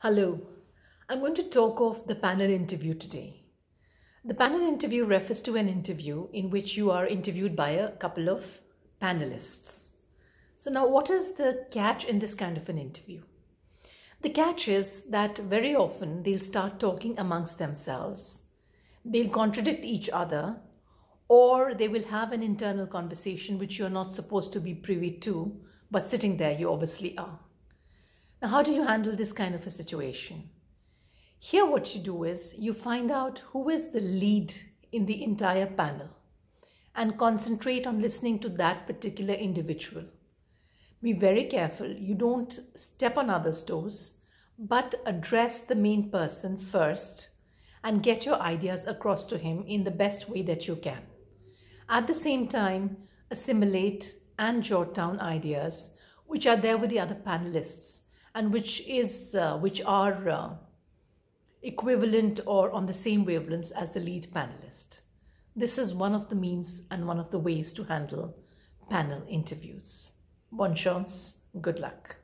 Hello, I'm going to talk of the panel interview today. The panel interview refers to an interview in which you are interviewed by a couple of panelists. So, now what is the catch in this kind of an interview? The catch is that very often they'll start talking amongst themselves, they'll contradict each other, or they will have an internal conversation which you're not supposed to be privy to, but sitting there you obviously are. Now, how do you handle this kind of a situation? Here, what you do is you find out who is the lead in the entire panel and concentrate on listening to that particular individual. Be very careful. You don't step on others' toes, but address the main person first and get your ideas across to him in the best way that you can. At the same time, assimilate and jot down ideas which are there with the other panelists and which is uh, which are uh, equivalent or on the same wavelengths as the lead panelist. This is one of the means and one of the ways to handle panel interviews. Bon chance, good luck.